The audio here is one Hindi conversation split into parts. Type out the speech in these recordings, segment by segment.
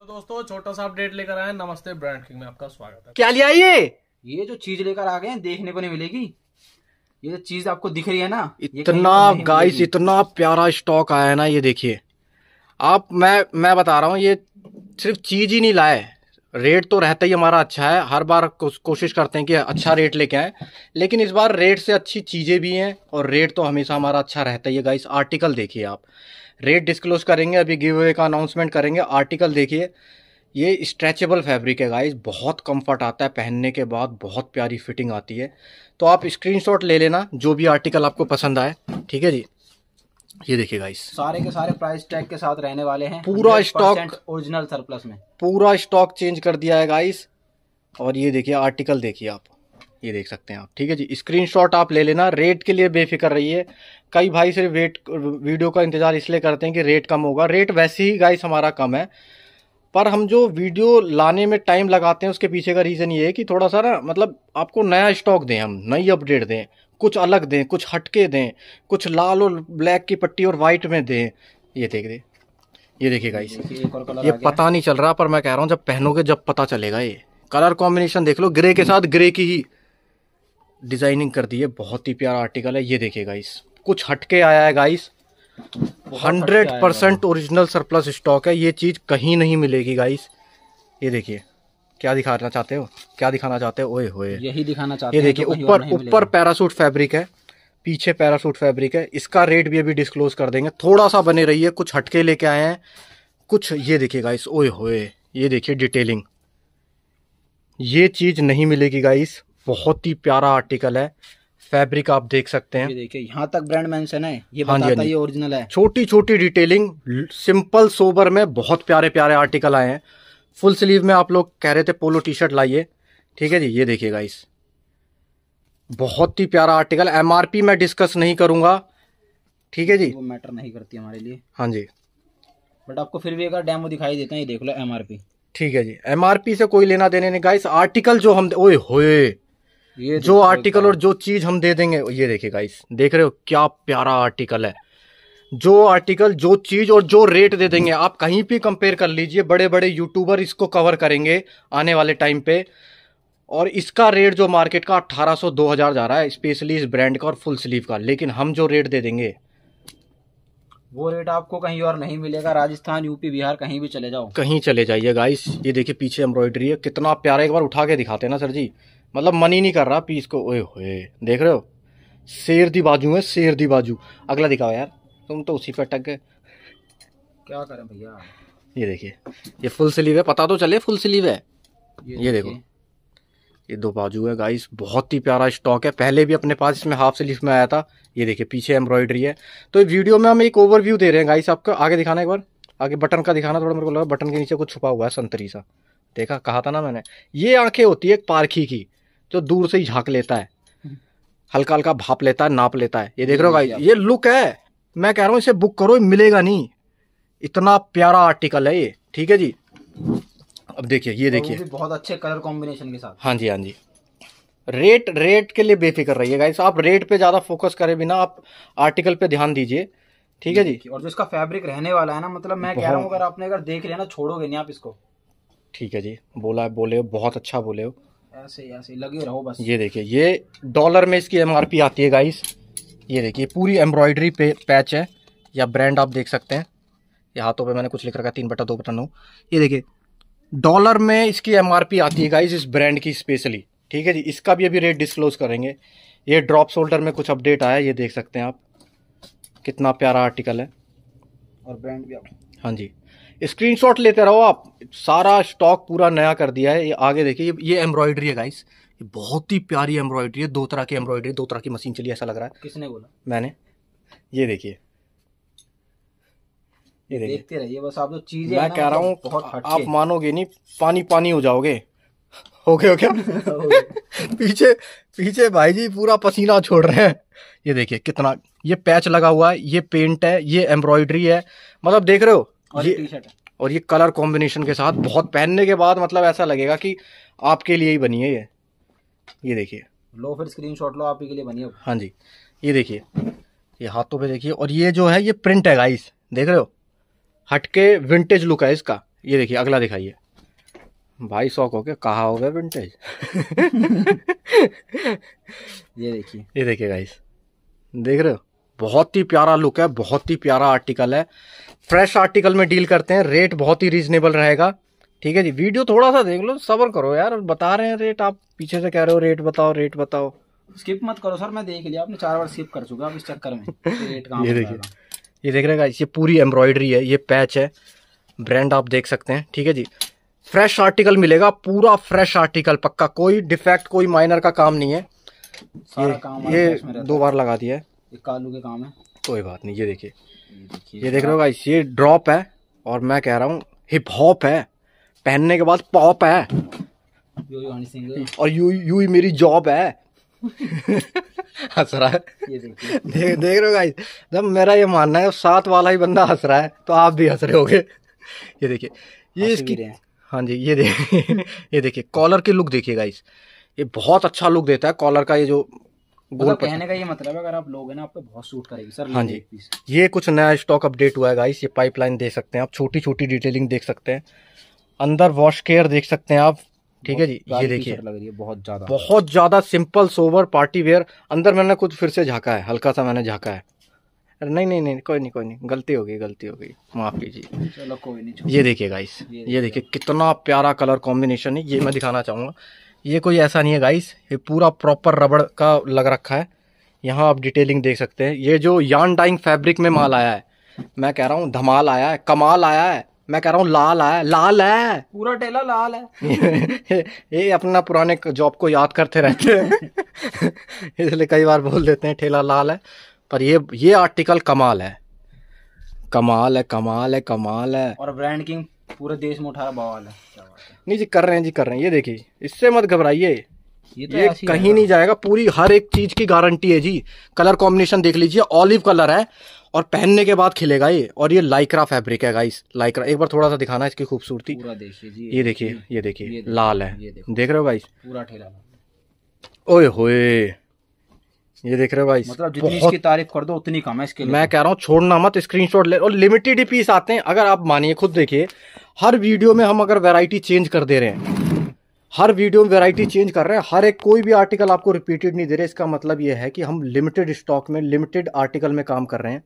तो दोस्तों छोटा सा अपडेट लेकर आए नमस्ते ब्रांड किंग में आपका स्वागत है क्या लिया ये ये जो चीज लेकर आ गए हैं देखने को नहीं मिलेगी ये जो चीज आपको दिख रही है ना इतना गाइस इतना प्यारा स्टॉक आया है ना ये देखिए आप मैं मैं बता रहा हूँ ये सिर्फ चीज ही नहीं लाए रेट तो रहता ही हमारा अच्छा है हर बार कोशिश करते हैं कि अच्छा रेट लेके आए लेकिन इस बार रेट से अच्छी चीज़ें भी हैं और रेट तो हमेशा हमारा अच्छा रहता ही है गाइस आर्टिकल देखिए आप रेट डिस्क्लोज करेंगे अभी गिव अवे का अनाउंसमेंट करेंगे आर्टिकल देखिए ये स्ट्रेचेबल फैब्रिक है गाइस बहुत कंफर्ट आता है पहनने के बाद बहुत प्यारी फिटिंग आती है तो आप स्क्रीनशॉट ले लेना जो भी आर्टिकल आपको पसंद आए ठीक है जी ये देखिए गाइस सारे के सारे प्राइस टैग के साथ रहने वाले हैं पूरा स्टॉक ओरिजिनल सरप्लस में पूरा स्टॉक चेंज कर दिया है गाइस और ये देखिए आर्टिकल देखिए आप ये देख सकते हैं आप ठीक है जी स्क्रीनशॉट आप ले लेना रेट के लिए बेफिक्र रहिए कई भाई सिर्फ वेट वीडियो का इंतज़ार इसलिए करते हैं कि रेट कम होगा रेट वैसे ही गाइस हमारा कम है पर हम जो वीडियो लाने में टाइम लगाते हैं उसके पीछे का रीज़न ये है कि थोड़ा सा ना मतलब आपको नया स्टॉक दें हम नई अपडेट दें कुछ अलग दें कुछ हटके दें कुछ लाल और ब्लैक की पट्टी और वाइट में दें ये देख दे ये देखिए गाइस ये पता नहीं चल रहा पर मैं कह रहा हूँ जब पहनोगे जब पता चलेगा ये कलर कॉम्बिनेशन देख लो ग्रे के साथ ग्रे की ही डिज़ाइनिंग कर दी है बहुत ही प्यारा आर्टिकल है ये देखिए गाइस कुछ हटके आया है guys hundred percent original surplus stock है ये चीज़ कहीं नहीं मिलेगी गाइस ये देखिए क्या दिखाना चाहते हो क्या दिखाना चाहते हो ओए होए यही दिखाना चाहते ये देखिए तो ऊपर ऊपर पैरासूट फैब्रिक है पीछे पैरासूट फैब्रिक है इसका रेट भी अभी डिस्क्लोज कर देंगे थोड़ा सा बने है कुछ हटके लेके आए हैं कुछ ये देखिए गाइस ओए होए ये देखिए डिटेलिंग ये चीज़ नहीं मिलेगी गाइस बहुत ही प्यारा आर्टिकल है फैब्रिक आप देख सकते हैं देखिए यहाँ तक ब्रांड मेंशन है ये हाँ बताता हाँ ये ओरिजिनल है छोटी छोटी डिटेलिंग सिंपल सोबर में बहुत प्यारे प्यारे आर्टिकल आए हैं फुल स्लीव में आप लोग कह रहे थे पोलो टी शर्ट लाइए ठीक है जी ये देखिएगा इस बहुत ही प्यारा आर्टिकल एमआरपी मैं डिस्कस नहीं करूंगा ठीक है जी वो मैटर नहीं करती हमारे लिए हाँ जी बट आपको फिर भी अगर डेमो दिखाई देते हैं ये देख लो एमआरपी ठीक है जी एमआरपी से कोई लेना देने नहीं गाइस आर्टिकल जो हम ओए होए ये जो आर्टिकल और जो चीज हम दे देंगे ये देखिए गाइस देख रहे हो क्या प्यारा आर्टिकल है जो आर्टिकल जो चीज और जो रेट दे देंगे आप कहीं भी कंपेयर कर लीजिए बड़े बड़े यूट्यूबर इसको कवर करेंगे आने वाले टाइम पे और इसका रेट जो मार्केट का 1800 2000 जा रहा है स्पेशली इस ब्रांड का और फुल स्लीव का लेकिन हम जो रेट दे देंगे वो रेट आपको कहीं और नहीं मिलेगा राजस्थान यूपी बिहार कहीं भी चले जाओ कहीं चले जाइए गाइस ये देखिए पीछे एम्ब्रॉयडरी है कितना प्यारा एक बार उठा के दिखाते हैं ना सर जी मतलब मन ही नहीं कर रहा पीस को ओए होए देख रहे हो शेर दी बाजू है शेर दी बाजू अगला दिखाओ यार तुम तो उसी पर अटक गए क्या करें भैया ये देखिए ये फुल स्लीव है पता तो चले फुल स्लीव है ये, ये देखो ये दो बाजू है गाइस बहुत ही प्यारा स्टॉक है पहले भी अपने पास इसमें हाफ स्लीव में आया था ये देखिए पीछे एम्ब्रॉयडरी है तो वीडियो में हम एक ओवरव्यू दे रहे हैं गाइस आपको आगे दिखाना एक बार आगे बटन का दिखाना थोड़ा मेरे को लगा बटन के नीचे कुछ छुपा हुआ है संतरी सा देखा कहा था ना मैंने ये आंखें होती है एक पारखी की जो दूर से ही झांक लेता है हम्म। हल्का हल्का भाप लेता है नाप लेता है ये देख रहे हो भाई ये लुक है मैं कह रहा हूँ इसे बुक करो मिलेगा नहीं इतना प्यारा आर्टिकल है ये ठीक है जी अब देखिए ये देखिए बहुत अच्छे कलर कॉम्बिनेशन के साथ हाँ जी हाँ जी रेट रेट के लिए बेफिक्र रहिए गाइस आप रेट पे ज़्यादा फोकस करें बिना आप आर्टिकल पे ध्यान दीजिए ठीक है जी और जो इसका फैब्रिक रहने वाला है ना मतलब मैं कह रहा हूँ अगर आपने अगर देख लिया ना छोड़ोगे नहीं आप इसको ठीक है जी बोला बोले हो बहुत अच्छा बोले हो ऐसे ऐसे लगे रहो बस ये देखिए ये डॉलर में इसकी एम आती है गाइस ये देखिए पूरी एम्ब्रॉयडरी पे पैच है या ब्रांड आप देख सकते हैं ये हाथों पे मैंने कुछ लिख रखा तीन बटा दो बटा नौ ये देखिए डॉलर में इसकी एम आती है गाइस इस ब्रांड की स्पेशली ठीक है जी इसका भी अभी रेट डिस्क्लोज करेंगे ये ड्रॉप शोल्डर में कुछ अपडेट आया ये देख सकते हैं आप कितना प्यारा आर्टिकल है और ब्रांड भी आप हाँ जी स्क्रीनशॉट लेते रहो आप सारा स्टॉक पूरा नया कर दिया है ये आगे देखिए ये ये एम्ब्रॉयडरी है गाइस ये बहुत ही प्यारी एम्ब्रॉयडरी है दो तरह की एम्ब्रॉयडरी दो तरह की मशीन चली ऐसा लग रहा है किसने बोला मैंने ये देखिए ये देखिए देखते रहिए बस आप जो चीजें मैं कह रहा हूँ मतलब आप मानोगे नहीं पानी पानी हो जाओगे हो गए हो पीछे पीछे भाई जी पूरा पसीना छोड़ रहे हैं ये देखिए कितना ये पैच लगा हुआ है ये पेंट है ये एम्ब्रॉयडरी है मतलब देख रहे हो और ये, ये और ये कलर कॉम्बिनेशन के साथ बहुत पहनने के बाद मतलब ऐसा लगेगा कि आपके लिए ही बनी है ये ये देखिए लो फिर स्क्रीन लो आप के लिए बनी है हाँ जी ये देखिए ये हाथों पे देखिए और ये जो है ये प्रिंट है गाइस देख रहे हो हटके विंटेज लुक है इसका ये देखिए अगला दिखाइए भाई शौक हो गया कहा हो गया विंटेज ये देखिए ये देखिए गाइस देख रहे हो बहुत ही प्यारा लुक है बहुत ही प्यारा आर्टिकल है फ्रेश आर्टिकल में डील करते हैं रेट बहुत ही रीजनेबल रहेगा ठीक है जी वीडियो थोड़ा सा देख लो सबर करो यार बता रहे हैं रेट आप पीछे से कह रहे हो रेट बताओ रेट बताओ स्किप मत करो सर मैं देख लिया आपने चार बार स्किप कर चुका आप इस चक्कर में रेट ये देखिए ये देख रहेगा ये पूरी एम्ब्रॉयडरी है ये पैच है ब्रांड आप देख सकते हैं ठीक है जी फ्रेश आर्टिकल मिलेगा पूरा फ्रेश आर्टिकल पक्का कोई डिफेक्ट कोई माइनर का काम नहीं है ये, ये दो बार लगा दिया है एक कालू के काम है कोई बात नहीं ये देखिए ये, देख रहे हो गाइस ये ड्रॉप है और मैं कह रहा हूँ हिप हॉप है पहनने के बाद पॉप है और यू यू ही मेरी जॉब है हंस रहा है ये देख देख रहे हो गाइस जब मेरा ये मानना है साथ वाला ही बंदा हंस रहा है तो आप भी हंस रहे होगे ये देखिए ये इसकी हाँ जी ये देखिए ये देखिए कॉलर की लुक देखिए गाइस ये बहुत अच्छा लुक देता है कॉलर का ये जो मतलब कहने का ये मतलब है अगर आप लोगे ना आपको बहुत सूट करेगी सर हाँ जी ये कुछ नया स्टॉक अपडेट हुआ है गाइस ये पाइपलाइन देख सकते हैं आप छोटी छोटी डिटेलिंग देख सकते हैं अंदर वॉश केयर देख सकते हैं आप ठीक है जी ये देखिए बहुत ज्यादा बहुत ज्यादा सिंपल सोवर पार्टी वेयर अंदर मैंने कुछ फिर से झाका है हल्का सा मैंने झाका है अरे नहीं नहीं नहीं कोई नहीं कोई नहीं गलती हो गई गलती हो गई माफ कीजिए चलो कोई नहीं ये देखिए गाइस ये देखिए कितना प्यारा कलर कॉम्बिनेशन है ये मैं दिखाना चाहूंगा ये कोई ऐसा नहीं है गाइस ये पूरा प्रॉपर रबड़ का लग रखा है यहाँ आप डिटेलिंग देख सकते हैं ये जो यान डाइंग फैब्रिक में माल आया है मैं कह रहा हूँ धमाल आया है कमाल आया है मैं कह रहा हूँ लाल आया लाल है पूरा टेला लाल है ये, ये अपना पुराने जॉब को याद करते रहते हैं इसलिए कई बार बोल देते हैं ठेला लाल है पर ये ये आर्टिकल कमाल है कमाल है कमाल है कमाल है और ब्रांड किंग पूरा देश में उठा बवाल है नहीं जी कर रहे हैं जी कर रहे हैं ये देखिए इससे मत घबराइए ये, तो ये कहीं नहीं जाएगा पूरी हर एक चीज की गारंटी है जी कलर कॉम्बिनेशन देख लीजिए ऑलिव कलर है और पहनने के बाद खिलेगा ये और ये लाइक्रा फैब्रिक है गाइस लाइक्रा एक बार थोड़ा सा दिखाना इसकी खूबसूरती ये देखिए ये देखिए लाल है देख रहे हो गाइस पूरा ठेला ओए होए ये देख रहे हो भाई मतलब जितनी बहुत... इसकी तारीफ कर दो उतनी कम है इसके लिए मैं कह रहा हूँ छोड़ना मत स्क्रीनशॉट ले और लिमिटेड पीस आते हैं अगर आप मानिए खुद देखिए हर वीडियो में हम अगर वेराइटी चेंज कर दे रहे हैं हर वीडियो में वेराइटी चेंज कर रहे हैं हर एक कोई भी आर्टिकल आपको रिपीटेड नहीं दे रहे इसका मतलब ये है कि हम लिमिटेड स्टॉक में लिमिटेड आर्टिकल में काम कर रहे हैं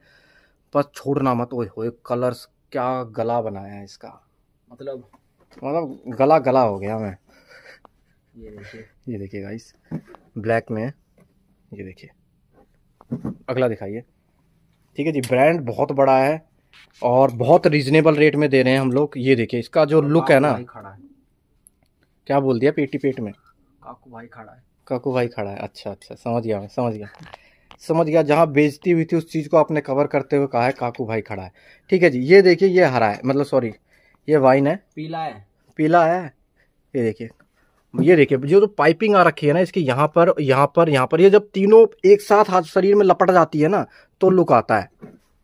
बस छोड़ना मत ओए होए कलर्स क्या गला बनाया है इसका मतलब मतलब गला गला हो गया मैं ये देखिए ये देखिए गाइस ब्लैक में ये देखिए अगला दिखाइए ठीक है जी ब्रांड बहुत बड़ा है और बहुत रीजनेबल रेट में दे रहे हैं हम लोग ये देखिए इसका जो लुक है ना खड़ा है क्या बोल दिया पेटी पेट में काकू भाई खड़ा है काकू भाई खड़ा है अच्छा अच्छा समझ गया मैं समझ गया समझ गया जहाँ बेचती हुई थी उस चीज़ को आपने कवर करते हुए कहा है काकू भाई खड़ा है ठीक है जी ये देखिए ये हरा है मतलब सॉरी ये वाइन है पीला है पीला है ये देखिए ये देखिए जो तो पाइपिंग आ रखी है ना इसके यहाँ पर यहाँ पर यहाँ पर ये यह जब तीनों एक साथ हाथ शरीर में लपट जाती है ना तो लुक आता है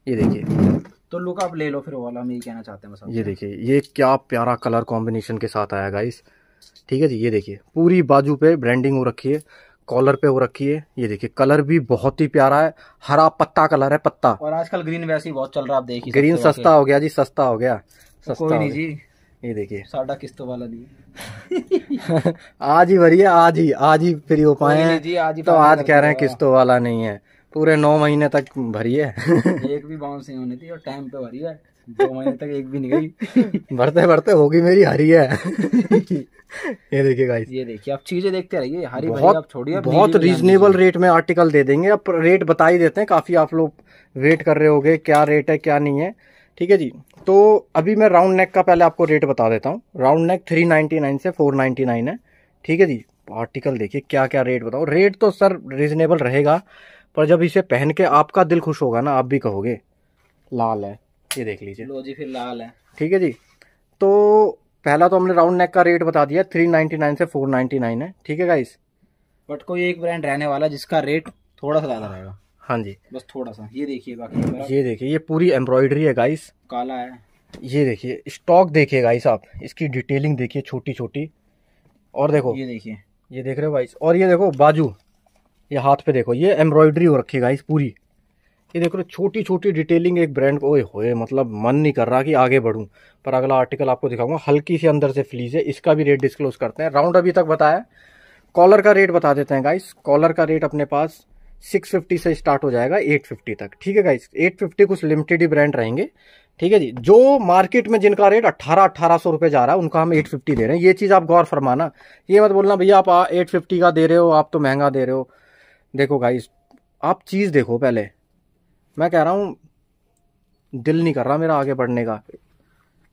ये देखिए तो लुक आप ले लो फिर वाला हम यही कहना चाहते हैं ये देखिए ये क्या प्यारा कलर कॉम्बिनेशन के साथ आया गाइस ठीक है जी ये देखिए पूरी बाजू पे ब्रांडिंग हो रखी है कॉलर पे हो रखी है ये देखिए कलर भी बहुत ही प्यारा है हरा पत्ता कलर है पत्ता और आजकल ग्रीन वैसे ही बहुत चल रहा है आप देखिए ग्रीन सस्ता हो गया जी सस्ता हो गया सस्ता कोई नहीं जी ये देखिए साडा किस्तों वाला नहीं आज ही भरी है आज ही आज ही फ्री हो पाए हैं जी आज ही तो आज कह रहे हैं किस्तों वाला नहीं है पूरे नौ महीने तक भरी है एक भी बाउंस नहीं होनी थी और टाइम पे भरी है दो महीने तक एक भी नहीं गई भरते भरते होगी मेरी हरी है ये देखिए गाइस ये देखिए आप चीजें देखते रहिए हरी बहुत आप छोड़िए बहुत रीजनेबल रेट में आर्टिकल दे देंगे आप रेट बता ही देते हैं काफी आप लोग वेट कर रहे होंगे क्या रेट है क्या नहीं है ठीक है जी तो अभी मैं राउंड नेक का पहले आपको रेट बता देता हूँ राउंड नेक 399 से 499 है ठीक है जी आर्टिकल देखिए क्या क्या रेट बताओ रेट तो सर रिजनेबल रहेगा पर जब इसे पहन के आपका दिल खुश होगा ना आप भी कहोगे लाल है ये देख लीजिए लो जी फिर लाल है ठीक है जी तो पहला तो हमने राउंड नेक का रेट बता दिया 399 से 499 है ठीक है गाइस बट कोई एक ब्रांड रहने वाला जिसका रेट थोड़ा सा ज़्यादा रहेगा हाँ जी बस थोड़ा सा ये देखिए बाकी ये देखिए ये पूरी एम्ब्रॉयडरी है गाइस काला है ये देखिए स्टॉक देखिए गाइस आप इसकी डिटेलिंग देखिए छोटी छोटी और देखो ये देखिए ये देख रहे हो गाइस और ये देखो बाजू ये हाथ पे देखो ये एम्ब्रॉयडरी हो रखी है गाइस पूरी ये देख रहे छोटी छोटी डिटेलिंग एक ब्रांड को होए मतलब मन नहीं कर रहा कि आगे बढ़ूँ पर अगला आर्टिकल आपको दिखाऊंगा हल्की सी अंदर से फ्लीज है इसका भी रेट डिस्क्लोज करते हैं राउंड अभी तक बताया कॉलर का रेट बता देते हैं गाइस कॉलर का रेट अपने पास 650 से स्टार्ट हो जाएगा 850 तक ठीक है गाइस 850 कुछ लिमिटेड ही ब्रांड रहेंगे ठीक है जी जो मार्केट में जिनका रेट अट्ठारह अट्ठारह सौ रुपये जा रहा है उनका हम 850 दे रहे हैं ये चीज़ आप गौर फरमाना ये मत बोलना भैया आप 850 का दे रहे हो आप तो महंगा दे रहे हो देखो गाइस आप चीज़ देखो पहले मैं कह रहा हूँ दिल नहीं कर रहा मेरा आगे बढ़ने का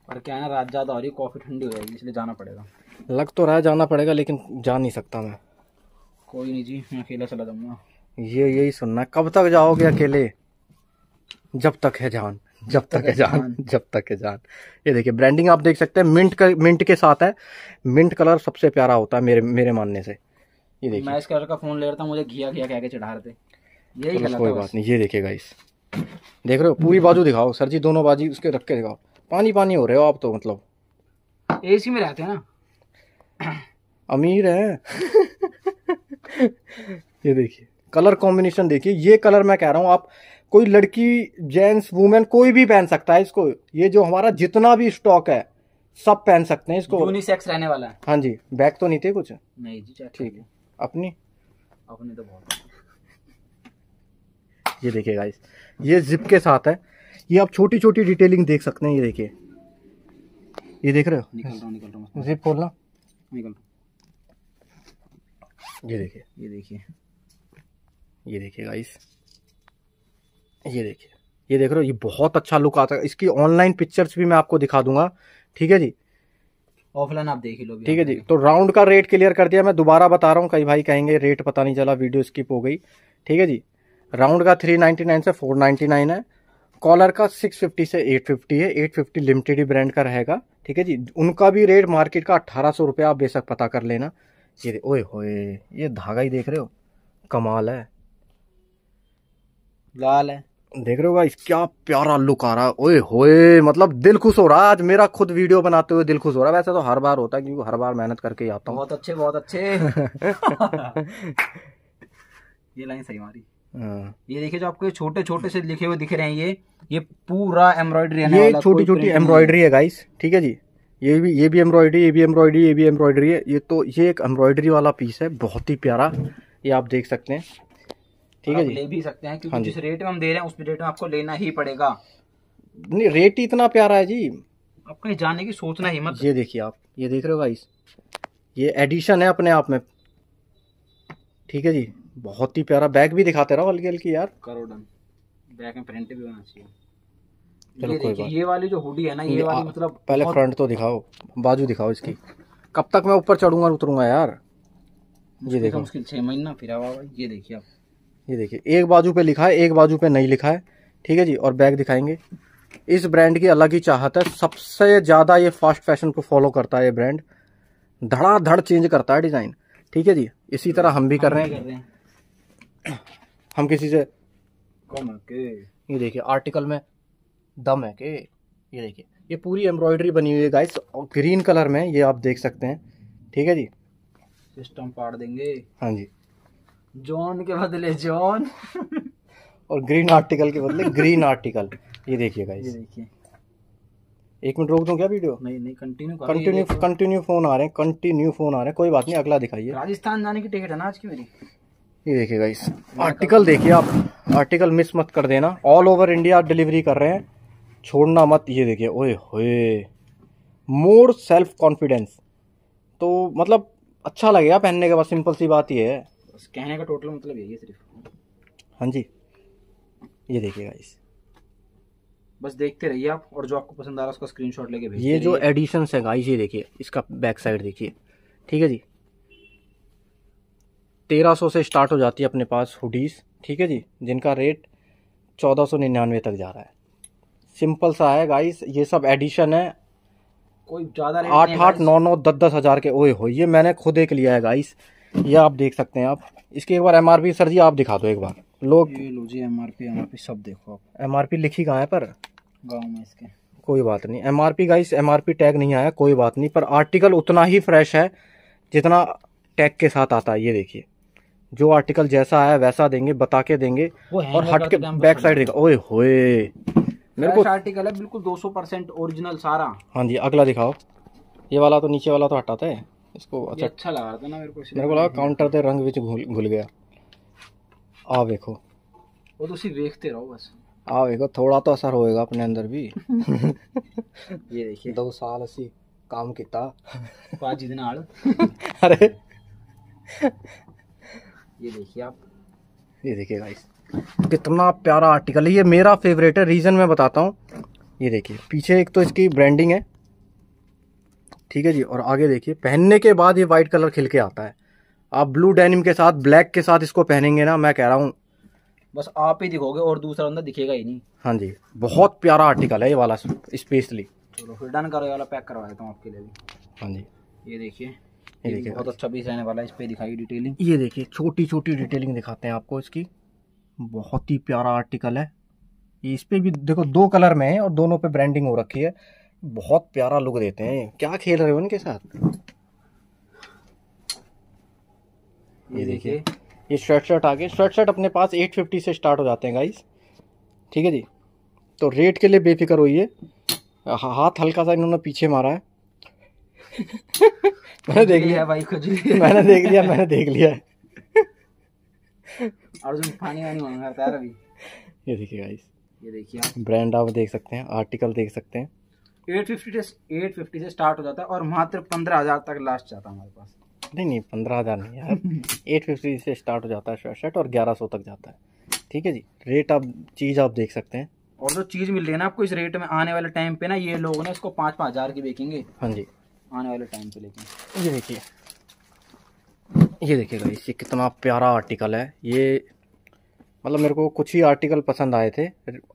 और क्या है रात ज़्यादा हो रही कॉफ़ी ठंडी हो जाएगी इसलिए जाना पड़ेगा लग तो रहा है जाना पड़ेगा लेकिन जा नहीं सकता मैं कोई नहीं जी मैं अकेला चला जाऊँगा ये यही सुनना कब तक जाओगे अकेले जब तक है जान जब तक है जान जब तक है जान ये देखिए ब्रांडिंग आप देख सकते हैं मिंट कर, मिंट के साथ है मिंट कलर सबसे प्यारा होता है मेरे मेरे मानने से ये देखिए मैं इस कलर का फोन ले रहा था मुझे घिया घिया कह के चढ़ा रहे थे यही तो कोई बात नहीं ये देखिए गाइस देख रहे हो पूरी बाजू दिखाओ सर जी दोनों बाजू उसके रख के दिखाओ पानी पानी हो रहे हो आप तो मतलब एसी में रहते हैं ना अमीर है ये देखिए कलर कॉम्बिनेशन देखिए ये कलर मैं कह रहा हूँ आप कोई लड़की जेंट्स वुमेन कोई भी पहन सकता है इसको ये जो हमारा जितना भी स्टॉक है सब पहन सकते हैं इसको यूनिसेक्स रहने वाला है हाँ जी बैग तो नहीं थे कुछ नहीं जी ठीक है अपनी अपनी तो बहुत ये देखिए गाइस ये जिप के साथ है ये आप छोटी छोटी डिटेलिंग देख सकते हैं ये देखिए ये देख रहे हो निकल रहा जिप खोलना ये देखिए ये देखिए ये देखिए गाइस ये देखिए ये देख रहे हो ये बहुत अच्छा लुक आता है इसकी ऑनलाइन पिक्चर्स भी मैं आपको दिखा दूंगा ठीक है जी ऑफलाइन आप देख ही लो ठीक है जी तो राउंड का रेट क्लियर कर दिया मैं दोबारा बता रहा हूँ कई भाई कहेंगे रेट पता नहीं चला वीडियो स्किप हो गई ठीक है जी राउंड का थ्री नाइन्टी नाइन से फोर नाइन्टी नाइन है कॉलर का सिक्स फिफ्टी से एट फिफ्टी है एट फिफ्टी लिमिटेड ही ब्रांड का रहेगा ठीक है जी उनका भी रेट मार्केट का अट्ठारह सौ रुपया आप बेशक पता कर लेना ये ओए होए ये धागा ही देख रहे हो कमाल है लाल है देख रहे हो गाइस क्या प्यारा लुक आ रहा है ओए होए मतलब दिल खुश हो रहा है आज मेरा खुद वीडियो बनाते हुए दिल खुश हो रहा है वैसे तो हर बार होता है क्योंकि हर बार मेहनत करके ही आता हूँ बहुत अच्छे बहुत अच्छे ये लाइन सही मारी हाँ। ये देखिए जो आपको छोटे छोटे से लिखे हुए दिख रहे हैं ये ये पूरा एम्ब्रॉयडरी है ये छोटी छोटी एम्ब्रॉयडरी है गाइस ठीक है जी ये भी ये भी एम्ब्रॉयडरी ये भी एम्ब्रॉयडरी ये भी एम्ब्रॉयडरी है ये तो ये एक एम्ब्रॉयडरी वाला पीस है बहुत ही प्यारा ये आप देख सकते हैं ठीक है जी ले भी सकते हैं क्योंकि हाँ जिस रेट में हम दे रहे हैं उस रेट में आपको लेना ही पड़ेगा नहीं रेट इतना प्यारा है जी आप कहीं जाने की सोचना ही मत ये देखिए आप ये देख रहे हो भाई ये एडिशन है अपने आप में ठीक है जी बहुत ही प्यारा बैग भी दिखाते रहो हल्की हल्की यार करो डन बैग में प्रिंट भी होना चाहिए चलो ये कोई बात ये वाली जो हुडी है ना ये वाली मतलब पहले फ्रंट तो दिखाओ बाजू दिखाओ इसकी कब तक मैं ऊपर चढ़ूंगा उतरूंगा यार ये देखो मुश्किल छः महीना फिरा हुआ ये देखिए आप ये देखिए एक बाजू पे लिखा है एक बाजू पे नहीं लिखा है ठीक है जी और बैग दिखाएंगे इस ब्रांड की अलग ही चाहत है सबसे ज़्यादा ये फास्ट फैशन को फॉलो करता है ये ब्रांड धड़ाधड़ चेंज करता है डिज़ाइन ठीक है जी इसी तरह हम भी कर रहे हैं हम किसी से ये देखिए आर्टिकल में दम है के ये देखिए ये पूरी एम्ब्रॉयडरी बनी हुई है गाइस और ग्रीन कलर में ये आप देख सकते हैं ठीक है जी सिस्टम पाड़ देंगे हाँ जी जॉन के बदले जॉन और ग्रीन आर्टिकल के बदले ग्रीन आर्टिकल ये देखिए ये देखिए एक मिनट रोक दो क्या वीडियो नहीं नहीं कंटिन्यू कंटिन्यू कंटिन्यू फोन आ रहे हैं कंटिन्यू फोन आ रहे हैं कोई बात नहीं अगला दिखाइए राजस्थान जाने की टिकट है ना आज की मेरी ये देखिए गाइस आर्टिकल देखिए आप आर्टिकल मिस मत कर देना ऑल ओवर इंडिया डिलीवरी कर रहे हैं छोड़ना मत ये देखिए ओए होए मोर सेल्फ कॉन्फिडेंस तो मतलब अच्छा लगेगा पहनने के बाद सिंपल सी बात ये है बस कहने का टोटल मतलब यही है सिर्फ हाँ जी ये देखिए इस बस देखते रहिए आप और जो आपको पसंद आ रहा है उसका स्क्रीनशॉट लेके भेजिए ये जो एडिशन है गाइस ये देखिए इसका बैक साइड देखिए ठीक है जी तेरह सौ से स्टार्ट हो जाती है अपने पास हुडीज़ ठीक है जी जिनका रेट चौदह सौ निन्यानवे तक जा रहा है सिंपल सा है गाइस ये सब एडिशन है कोई ज़्यादा आठ आठ नौ नौ दस दस हज़ार के ओए हो ये मैंने खुद एक लिया है गाइस ये आप देख सकते हैं आप इसकी एक बार एम आर पी सर जी आप दिखा दो एक बार लोग M R P M R P सब देखो आप एम आर पी लिखी कहाँ है पर गाँव में इसके कोई बात नहीं M R P guys M R P tag नहीं आया कोई बात नहीं पर आर्टिकल उतना ही फ्रेश है जितना टैग के साथ आता है ये देखिए जो आर्टिकल जैसा आया वैसा देंगे बता के देंगे और हट के बैक साइड देखा ओए होए मेरे को आर्टिकल है बिल्कुल 200 परसेंट ओरिजिनल सारा हाँ जी अगला दिखाओ ये वाला तो नीचे वाला तो हटाता है इसको अच्छा अच्छा लगा था ना मेरे को मेरे को लगा काउंटर के रंग ਵਿੱਚ गया आ ਆ वो ਉਹ ਤੁਸੀਂ ਵੇਖਦੇ ਰਹੋ ਬਸ आ देखो थोड़ा तो असर होएगा अपने अंदर भी ये देखिए दो साल असी काम किया पाजी दिन अरे ये देखिए आप ये देखिए गाइस कितना प्यारा आर्टिकल है ये मेरा फेवरेट है रीज़न मैं बताता हूँ ये देखिए पीछे एक तो इसकी ब्रांडिंग है ठीक है जी और आगे देखिए पहनने के बाद ये वाइट कलर खिल के आता है आप ब्लू डेनिम के साथ ब्लैक के साथ इसको पहनेंगे ना मैं कह रहा हूँ बस आप ही दिखोगे और दूसरा अंदर दिखेगा ही नहीं हाँ जी बहुत प्यारा आर्टिकल है ये वाला स्पेशली चलो फिर डन करो ये वाला पैक करवा देता हूँ आपके लिए हाँ जी ये देखिए ये देखिए बहुत अच्छा पीस रहने वाला है इस पर दिखाई डिटेलिंग ये देखिए छोटी छोटी डिटेलिंग दिखाते हैं आपको इसकी बहुत ही प्यारा आर्टिकल है इस पर भी देखो दो कलर में है और दोनों पे ब्रांडिंग हो रखी है बहुत प्यारा लुक देते हैं क्या खेल रहे हो उनके साथ ये देखिए ये स्वेट शर्ट आ गए स्वेट शर्ट अपने पास 850 से स्टार्ट हो जाते हैं गाइस ठीक है जी तो रेट के लिए बेफिक्र होइए हाथ हल्का सा इन्होंने पीछे मारा है मैंने देख लिया भाई कुछ मैंने देख लिया मैंने देख लिया अर्जुन पानी वानी मांग रहा है अभी ये देखिए गाइस ये देखिए ब्रांड आप देख सकते हैं आर्टिकल देख सकते हैं एट फिफ्टी से एट फिफ्टी से स्टार्ट हो जाता है और मात्र पंद्रह हज़ार तक लास्ट जाता है हमारे पास नहीं नहीं पंद्रह हज़ार नहीं यार एट फिफ्टी से स्टार्ट हो जाता है शर्ट शर्ट और ग्यारह सौ तक जाता है ठीक है जी रेट आप चीज़ आप देख सकते हैं और जो चीज़ मिल रही है ना आपको इस रेट में आने वाले टाइम पे ना ये लोग ना इसको पाँच पाँच हज़ार की बेचेंगे हाँ जी आने वाले टाइम पे लेकिन ये देखिए ये देखिएगा इससे कितना प्यारा आर्टिकल है ये मतलब मेरे को कुछ ही आर्टिकल पसंद आए थे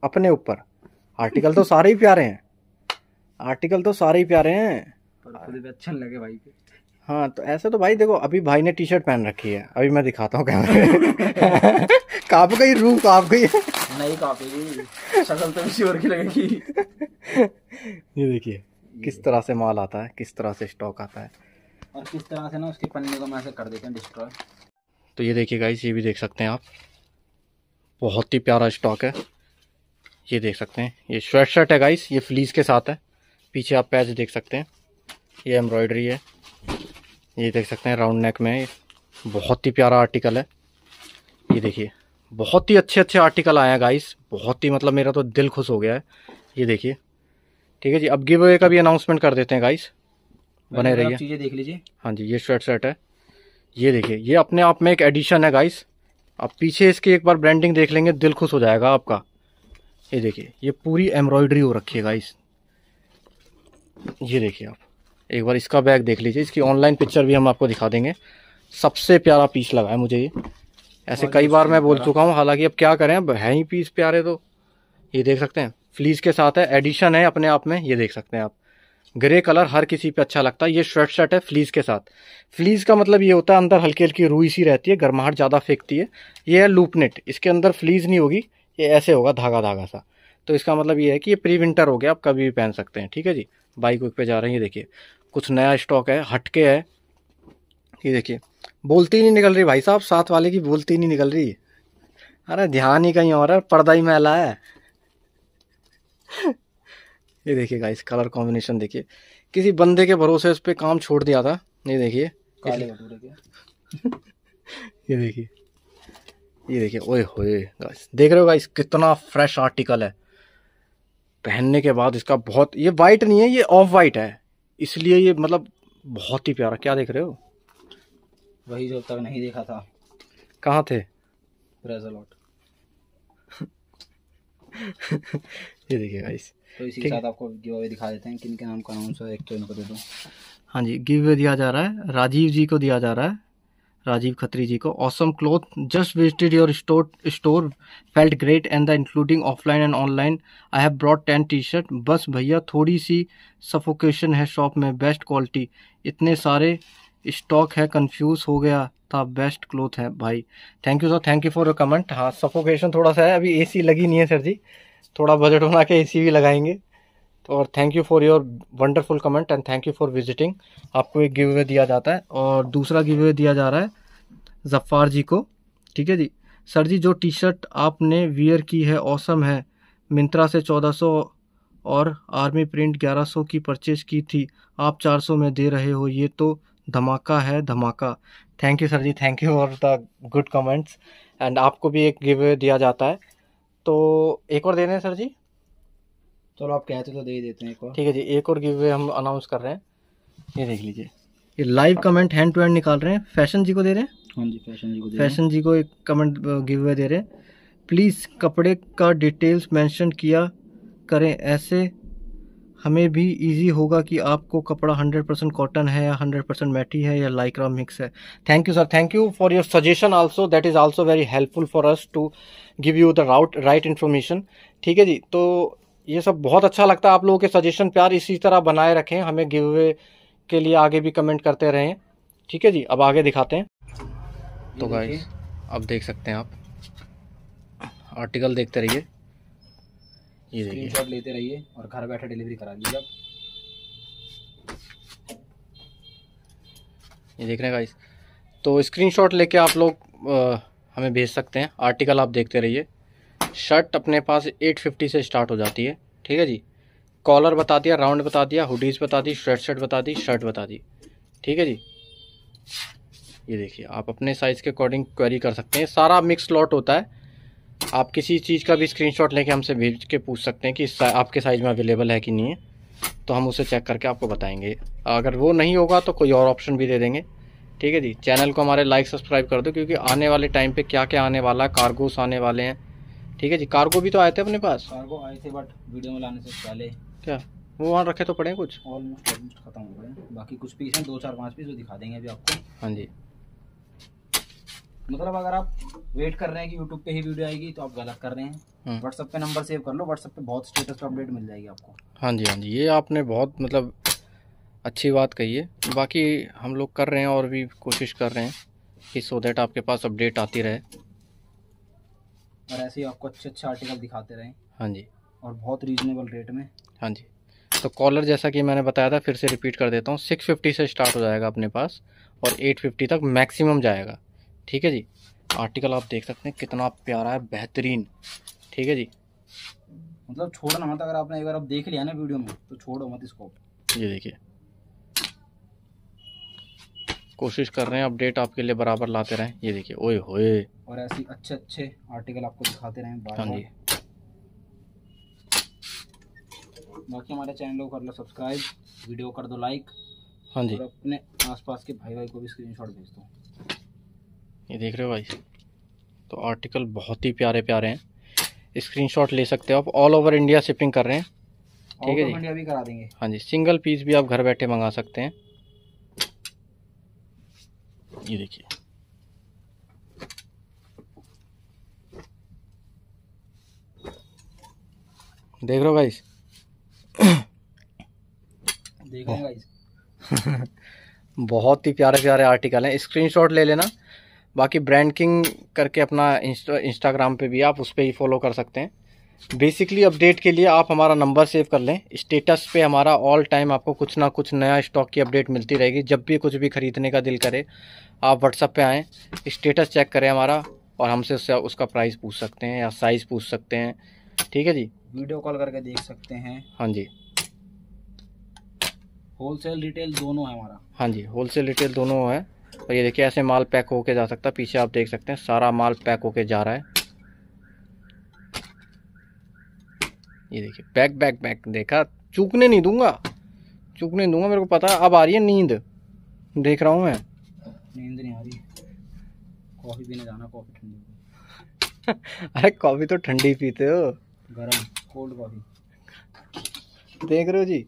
अपने ऊपर आर्टिकल तो सारे ही प्यारे हैं आर्टिकल तो सारे ही प्यारे हैं अच्छा अच्छे लगे भाई के हाँ तो ऐसे तो भाई देखो अभी भाई ने टी शर्ट पहन रखी है अभी मैं दिखाता हूँ कैमरे काप गई रूह काप गई है नहीं काफी शक्ल तो और की लगेगी ये देखिए किस तरह से माल आता है किस तरह से स्टॉक आता है और किस तरह से ना उसके पन्ने को मैं कर देते हैं डिस्ट्रॉय तो ये देखिए गाइस ये भी देख सकते हैं आप बहुत ही प्यारा स्टॉक है ये देख सकते हैं ये स्वेट शर्ट है गाइस ये फ्लीस के साथ है पीछे आप पैच देख सकते हैं ये एम्ब्रॉयडरी है ये देख सकते हैं राउंड नेक में बहुत ही प्यारा आर्टिकल है ये देखिए बहुत ही अच्छे अच्छे आर्टिकल आए हैं गाइस बहुत ही मतलब मेरा तो दिल खुश हो गया है ये देखिए ठीक है जी अब गिव अवे का भी अनाउंसमेंट कर देते हैं गाइस बने रहिए चीज़ें देख लीजिए हाँ जी ये शर्ट सेट है ये देखिए ये अपने आप में एक एडिशन है गाइस आप पीछे इसकी एक बार ब्रांडिंग देख लेंगे दिल खुश हो जाएगा आपका ये देखिए ये पूरी एम्ब्रॉयडरी हो रखी है गाइस ये देखिए आप एक बार इसका बैग देख लीजिए इसकी ऑनलाइन पिक्चर भी हम आपको दिखा देंगे सबसे प्यारा पीस लगा है मुझे ये ऐसे कई बार मैं बोल चुका हूँ हालांकि अब क्या करें अब है ही पीस प्यारे तो ये देख सकते हैं फ्लीस के साथ है एडिशन है अपने आप में ये देख सकते हैं आप ग्रे कलर हर किसी पे अच्छा लगता है ये शर्ट शर्ट है फ्लीस के साथ फ्लीस का मतलब ये होता है अंदर हल्की हल्की रूई सी रहती है गर्माहट ज़्यादा फेंकती है ये है लूपनेट इसके अंदर फ्लीस नहीं होगी ये ऐसे होगा धागा धागा सा तो इसका मतलब ये है कि ये प्री विंटर हो गया आप कभी भी पहन सकते हैं ठीक है जी बाइक वाइक पे जा रहे हैं ये देखिए कुछ नया स्टॉक है हटके है ये देखिए बोलती नहीं निकल रही भाई साहब साथ वाले की बोलती नहीं निकल रही अरे ध्यान ही कहीं और है पर्दा ही मैला है ये देखिए गाइस कलर कॉम्बिनेशन देखिए किसी बंदे के भरोसे उस पर काम छोड़ दिया था ये देखिए ये देखिए ये देखिए ओए होए गाइस देख रहे हो गाइस कितना फ्रेश आर्टिकल है पहनने के बाद इसका बहुत ये वाइट नहीं है ये ऑफ वाइट है इसलिए ये मतलब बहुत ही प्यारा क्या देख रहे हो वही जो तक नहीं देखा था कहाँ थे ये देखिए गाइस तो इसी के साथ आपको गिव अवे दिखा देते हैं किन के नाम का अनाउंस है एक तो इनको दे दो हाँ जी गिव अवे दिया जा रहा है राजीव जी को दिया जा रहा है राजीव खत्री जी को awesome cloth just visited your store store felt great and the including offline and online I have brought ten T shirt बस भैया थोड़ी सी सफोकेशन है शॉप में बेस्ट क्वालिटी इतने सारे स्टॉक है कंफ्यूज हो गया था बेस्ट क्लोथ है भाई thank you sir thank you for your comment हाँ सफोकेशन थोड़ा सा है अभी एसी लगी नहीं है सर जी थोड़ा बजट बना के ए भी लगाएंगे तो और thank you for your wonderful comment and thank you for visiting आपको एक गिव अवे दिया जाता है और दूसरा गिव अवे दिया जा रहा है जफ़ार जी को ठीक है जी सर जी जो टी शर्ट आपने वियर की है औसम है मिंत्रा से 1400 और आर्मी प्रिंट 1100 की परचेज की थी आप 400 में दे रहे हो ये तो धमाका है धमाका थैंक यू सर जी thank you for the good comments and आपको भी एक गिव दिया जाता है तो एक और दे रहे हैं सर जी चलो आप कहते तो दे ही देते हैं एक और ठीक है जी एक और गिव हम अनाउंस कर रहे हैं ये देख लीजिए ये live comment hand to hand निकाल रहे हैं फैशन जी को दे रहे हैं हाँ जी फैशन जी को दे फैशन जी को एक कमेंट गिव अवे दे रहे हैं प्लीज़ कपड़े का डिटेल्स मेंशन किया करें ऐसे हमें भी इजी होगा कि आपको कपड़ा 100 परसेंट कॉटन है या 100 परसेंट मैटी है या लाइक्रा मिक्स है thank you sir thank you for your suggestion also that is also very helpful for us to give you the route right information ठीक है जी तो ये सब बहुत अच्छा लगता है आप लोगों के सजेशन प्यार इसी तरह बनाए रखें हमें गिव अवे के लिए आगे भी कमेंट करते रहें ठीक है जी अब आगे दिखाते हैं तो गाइस अब देख सकते हैं आप आर्टिकल देखते रहिए ये देखिए लेते रहिए और घर बैठे डिलीवरी करा लीजिए आप ये देख रहे हैं गाइस तो स्क्रीनशॉट लेके आप लोग हमें भेज सकते हैं आर्टिकल आप देखते रहिए शर्ट अपने पास 850 से स्टार्ट हो जाती है ठीक है जी कॉलर बता दिया राउंड बता दिया हुडीज बता दी शर्ट शर्ट बता दी शर्ट बता दी ठीक है जी ये देखिए आप अपने साइज़ के अकॉर्डिंग क्वेरी कर सकते हैं सारा मिक्स लॉट होता है आप किसी चीज़ का भी स्क्रीनशॉट लेके हमसे भेज के पूछ सकते हैं कि आपके साइज़ में अवेलेबल है कि नहीं है तो हम उसे चेक करके आपको बताएंगे अगर वो नहीं होगा तो कोई और ऑप्शन भी दे देंगे ठीक है जी चैनल को हमारे लाइक सब्सक्राइब कर दो क्योंकि आने वाले टाइम पे क्या क्या आने वाला है कार्गोस आने वाले हैं ठीक है जी कार्गो भी तो आए थे अपने पास कार्गो आए थे बट वीडियो में लाने से पहले क्या वो वहाँ रखे तो पड़े कुछ ऑलमोस्ट ऑलमोस्ट खत्म हो गए बाकी कुछ पीस हैं दो चार पाँच पीस वो दिखा देंगे अभी आपको हाँ जी मतलब अगर आप वेट कर रहे हैं कि यूट्यूब पे ही वीडियो आएगी तो आप गलत कर रहे हैं व्हाट्सएप हम्म। पे नंबर सेव कर लो व्हाट्सएप पे बहुत स्टेटस पर अपडेट मिल जाएगी आपको हाँ जी हाँ जी ये आपने बहुत मतलब अच्छी बात कही है बाकी हम लोग कर रहे हैं और भी कोशिश कर रहे हैं कि सो देट आपके पास अपडेट आती रहे और ऐसे ही आपको अच्छे अच्छे आर्टिकल दिखाते रहें हाँ जी और बहुत रीजनेबल रेट में हाँ जी तो कॉलर जैसा कि मैंने बताया था फिर से रिपीट कर देता हूँ सिक्स फिफ्टी से स्टार्ट हो जाएगा अपने पास और एट फिफ्टी तक मैक्सिमम जाएगा ठीक है जी आर्टिकल आप देख सकते हैं कितना प्यारा है बेहतरीन ठीक है जी मतलब छोड़ना मत अगर आपने एक बार आप देख लिया ना वीडियो में तो छोड़ो मत इसको ये देखिए कोशिश कर रहे हैं अपडेट आपके लिए बराबर लाते रहें ये देखिए ओए होए और ऐसे अच्छे अच्छे आर्टिकल आपको दिखाते रहें हाँ जी बाकी हमारे चैनल को कर लो सब्सक्राइब वीडियो कर दो लाइक हाँ जी अपने आसपास के भाई भाई को भी शॉट भेज दो ये देख रहे हो भाई तो आर्टिकल बहुत ही प्यारे प्यारे हैं स्क्रीनशॉट ले सकते हो आप ऑल ओवर इंडिया शिपिंग कर रहे हैं ठीक है जी इंडिया भी करा देंगे हाँ जी सिंगल पीस भी आप घर बैठे मंगा सकते हैं ये देखिए देख रहे हो गाइस देख रहे बहुत ही प्यारे प्यारे आर्टिकल हैं स्क्रीनशॉट ले लेना बाकी ब्रांड किंग करके अपना इंस्टा इंस्टाग्राम पे भी आप उस पर ही फॉलो कर सकते हैं बेसिकली अपडेट के लिए आप हमारा नंबर सेव कर लें स्टेटस पे हमारा ऑल टाइम आपको कुछ ना कुछ नया स्टॉक की अपडेट मिलती रहेगी जब भी कुछ भी ख़रीदने का दिल करे आप व्हाट्सअप पे आएँ स्टेटस चेक करें हमारा और हमसे उससे उसका प्राइस पूछ सकते हैं या साइज़ पूछ सकते हैं ठीक है जी वीडियो कॉल करके देख सकते हैं हाँ जी होलसेल रिटेल दोनों है हमारा हाँ जी होलसेल रिटेल दोनों है और ये देखिए ऐसे माल पैक होके जा सकता है पीछे आप देख सकते हैं सारा माल पैक होके जा रहा है ये देखिए बैक बैक बैक देखा चूकने नहीं दूंगा चूकने नहीं दूंगा मेरे को पता है अब आ रही है नींद देख रहा हूँ मैं नींद नहीं आ रही कॉफ़ी पीने जाना कॉफ़ी ठंडी अरे कॉफ़ी तो ठंडी पीते हो गरम कोल्ड कॉफ़ी देख रहे हो जी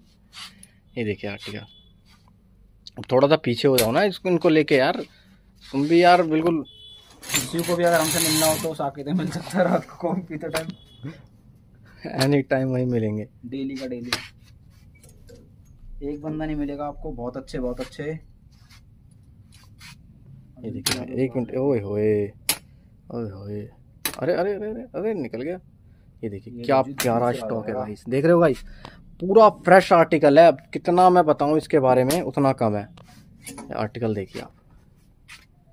ये देखिए आर्टिका थोड़ा सा पीछे हो जाओ ना इसको इनको लेके यार तुम भी यार बिल्कुल किसी को भी अगर हमसे मिलना हो तो उस तो मिल सकता है रात को कॉफ़ी पीते टाइम एनी टाइम वही मिलेंगे डेली का डेली एक बंदा नहीं मिलेगा आपको बहुत अच्छे बहुत अच्छे ये देखिए एक मिनट ओए होए ओए होए अरे अरे अरे अरे अरे निकल गया ये देखिए क्या प्यारा स्टॉक है भाई देख रहे हो भाई पूरा फ्रेश आर्टिकल है अब कितना मैं बताऊं इसके बारे में उतना कम है आर्टिकल देखिए आप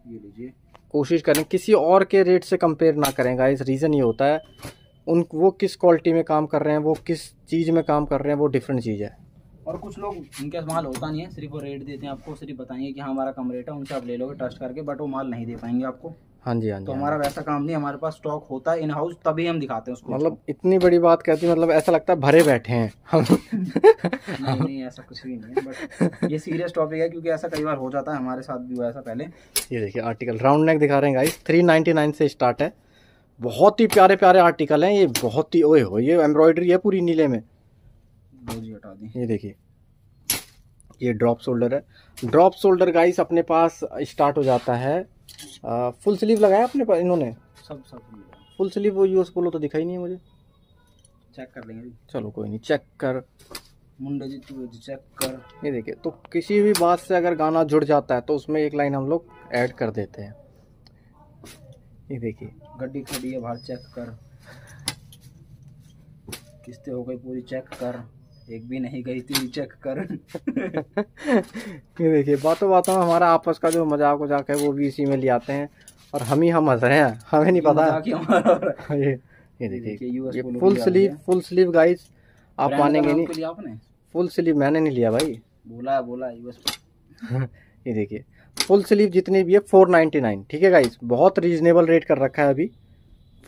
ये लीजिए कोशिश करें किसी और के रेट से कंपेयर ना करें गाइस रीज़न ये होता है उन वो किस क्वालिटी में काम कर रहे हैं वो किस चीज़ में काम कर रहे हैं वो डिफरेंट चीज़ है और कुछ लोग उनके माल होता नहीं है सिर्फ वो रेट देते हैं आपको सिर्फ बताएंगे कि हाँ हमारा कम रेट है उनसे आप ले लोगे ट्रस्ट करके बट वो माल नहीं दे पाएंगे आपको हाँ जी हाँ जी तो हाँ हमारा वैसा काम नहीं हमारे पास स्टॉक होता है इन हाउस तभी हम दिखाते हैं उसको मतलब इतनी बड़ी बात कहती है मतलब ऐसा लगता है भरे बैठे हैं हम नहीं, नहीं ऐसा कुछ भी नहीं है बट ये सीरियस टॉपिक है क्योंकि ऐसा कई बार हो जाता है हमारे साथ भी हुआ ऐसा पहले ये देखिए आर्टिकल राउंड नेक दिखा रहे हैं गाइस थ्री से स्टार्ट है बहुत ही प्यारे प्यारे आर्टिकल हैं ये बहुत ही ओए हो ये एम्ब्रॉयडरी है पूरी नीले में हटा दी ये देखिए ये ड्रॉप शोल्डर है ड्रॉप शोल्डर गाइस अपने पास स्टार्ट हो जाता है आ, फुल स्लीव लगाया अपने पास इन्होंने सब सब फुल स्लीव वो यूज बोलो तो दिखाई नहीं है मुझे चेक कर लेंगे चलो कोई नहीं चेक कर मुंडा जी तू चेक कर ये देखिए तो किसी भी बात से अगर गाना जुड़ जाता है तो उसमें एक लाइन हम लोग ऐड कर देते हैं ये देखिए गड्डी खड़ी है बाहर चेक कर किस्ते हो गई पूरी चेक कर एक भी नहीं गई थी चेक कर ये देखिए बातों बातों में हमारा आपस का जो मजाक वजाक है वो भी इसी में ले आते हैं और हम ही हम हंस रहे हैं हमें नहीं पता ये ये देखिए full sleeve full sleeve guys आप मानेंगे नहीं फुल स्लीव मैंने नहीं लिया भाई बोला बोला यूएस ये देखिए फुल स्लीव जितनी भी है फोर नाइन्टी नाइन ठीक है गाइज बहुत रीजनेबल रेट कर रखा है अभी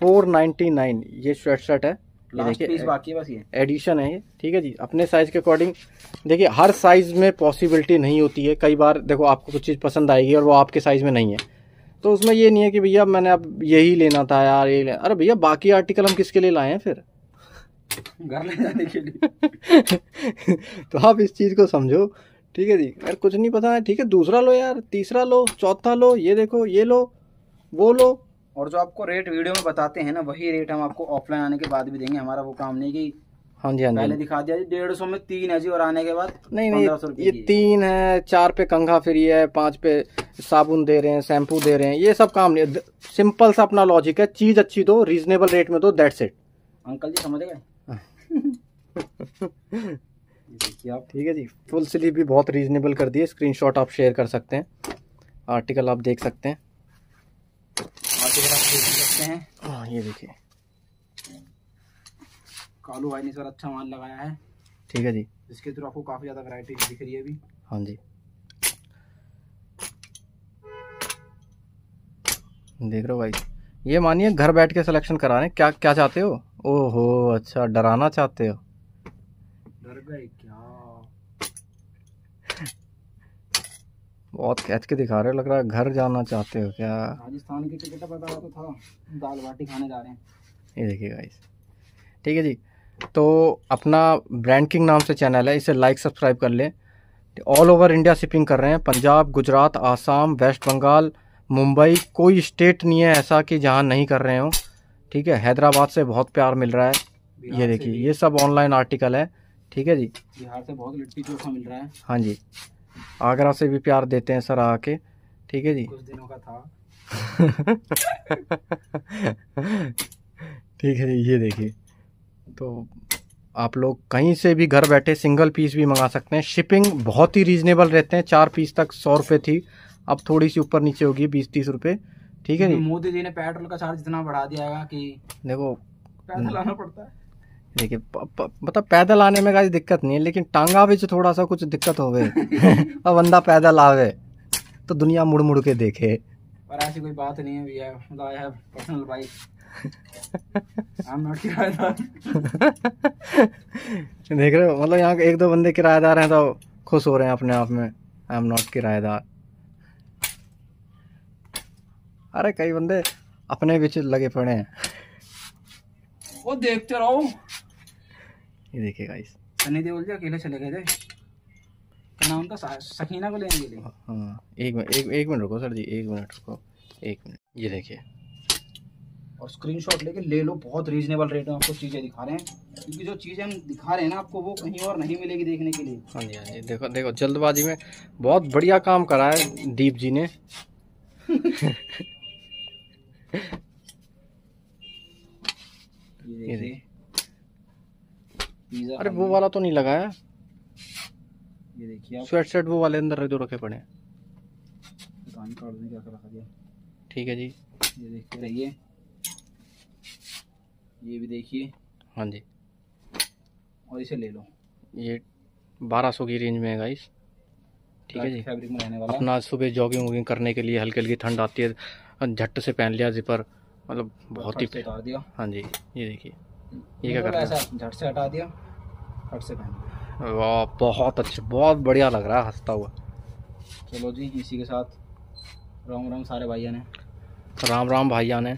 फोर नाइन्टी नाइन ये शर्ट शर्ट है एडिशन है ये ठीक है जी अपने साइज के अकॉर्डिंग देखिए हर साइज में पॉसिबिलिटी नहीं होती है कई बार देखो आपको कुछ चीज़ पसंद आएगी और वो आपके साइज में नहीं है तो उसमें ये नहीं है कि भैया मैंने अब यही लेना था यार ये लेना अरे भैया बाकी आर्टिकल हम किसके लिए लाए हैं फिर घर ले जाने के लिए तो आप इस चीज़ को समझो ठीक है जी यार कुछ नहीं पता है ठीक है दूसरा लो यार तीसरा लो चौथा लो ये देखो ये लो वो लो और जो आपको रेट वीडियो में बताते हैं ना वही रेट हम आपको ऑफलाइन आने के बाद भी देंगे हमारा वो काम नहीं की हाँ जी हाँ जी पहले दिखा दिया जी डेढ़ सौ में तीन है जी और आने के बाद नहीं नहीं ये तीन है चार पे कंघा फ्री है पांच पे साबुन दे रहे हैं शैम्पू दे रहे हैं ये सब काम नहीं सिंपल सा अपना लॉजिक है चीज़ अच्छी दो रीजनेबल रेट में दो दैट्स इट अंकल जी समझ गए देखिए आप ठीक है जी फुल स्लीव भी बहुत रीजनेबल कर दी है स्क्रीनशॉट आप शेयर कर सकते हैं आर्टिकल आप देख सकते हैं आर्टिकल आप देख सकते हैं हाँ ये देखिए कालू भाई ने सर अच्छा माल लगाया है ठीक है जी इसके थ्रू आपको काफ़ी ज़्यादा वैरायटी दिख रही है अभी हाँ जी देख रहे हो भाई ये मानिए घर बैठ के सिलेक्शन करा रहे हैं क्या क्या चाहते हो ओहो अच्छा डराना चाहते हो मर गए क्या बहुत कैच के दिखा रहे हो लग रहा है घर जाना चाहते हो क्या राजस्थान की टिकट रहा तो था दाल बाटी खाने जा रहे हैं ये देखिए गाइस ठीक है जी तो अपना ब्रांड किंग नाम से चैनल है इसे लाइक सब्सक्राइब कर लें ऑल ओवर इंडिया शिपिंग कर रहे हैं पंजाब गुजरात आसाम वेस्ट बंगाल मुंबई कोई स्टेट नहीं है ऐसा कि जहाँ नहीं कर रहे हो ठीक है हैदराबाद से बहुत प्यार मिल रहा है ये देखिए ये सब ऑनलाइन आर्टिकल है ठीक है जी बिहार से बहुत लिट्टी चोखा मिल रहा है हाँ जी आगरा से भी प्यार देते हैं सर आके ठीक है जी कुछ दिनों का था ठीक है जी ये देखिए तो आप लोग कहीं से भी घर बैठे सिंगल पीस भी मंगा सकते हैं शिपिंग बहुत ही रीजनेबल रहते हैं चार पीस तक सौ रुपये थी अब थोड़ी सी ऊपर नीचे होगी बीस तीस रुपये ठीक है जी मोदी जी ने पेट्रोल का चार्ज इतना बढ़ा दिया है कि देखो पैसा लाना पड़ता है देखिए मतलब पैदल आने में काज दिक्कत नहीं है लेकिन टांगा भी थोड़ा सा कुछ दिक्कत हो और बंदा पैदल आवे तो दुनिया मुड़ मुड़ के देखे पर ऐसी कोई बात नहीं है भैया मतलब आई हैव पर्सनल बाइक देख रहे हो मतलब यहाँ एक दो बंदे किराएदार हैं तो खुश हो रहे हैं अपने आप में आई एम नॉट किराएदार अरे कई बंदे अपने बीच लगे पड़े हैं वो देखते रहो ये देखिए गाइस सनी देओल जी अकेले चले गए थे करना उनका सकीना को लेने के लिए हाँ, हाँ। एक मिनट एक एक मिनट रुको सर जी एक मिनट रुको एक मिनट ये देखिए और स्क्रीनशॉट लेके ले लो बहुत रीजनेबल रेट में आपको चीज़ें दिखा रहे हैं क्योंकि जो चीज़ें हम दिखा रहे हैं ना आपको वो कहीं और नहीं मिलेगी देखने के लिए हाँ जी हाँ जी देखो देखो जल्दबाजी में बहुत बढ़िया काम करा है दीप जी ने ये देखिए पिज्जा अरे वो वाला तो नहीं लगाया ये देखिए स्वेट शर्ट वो वाले अंदर जो रखे पड़े हैं ठीक है जी ये देखते रहिए ये भी देखिए हाँ जी और इसे ले लो ये बारह सौ की रेंज में है गाइस ठीक है जी फैब्रिक में रहने वाला अपना सुबह जॉगिंग वॉगिंग करने के लिए हल्की हल्की ठंड आती है झट से पहन लिया जिपर मतलब बहुत ही हाँ जी ये देखिए ये क्या कर रहा है झट से हटा दिया झट से पहन वाह बहुत अच्छा बहुत बढ़िया लग रहा है हंसता हुआ चलो जी इसी के साथ राम राम सारे भाइयों ने राम राम भाइयों ने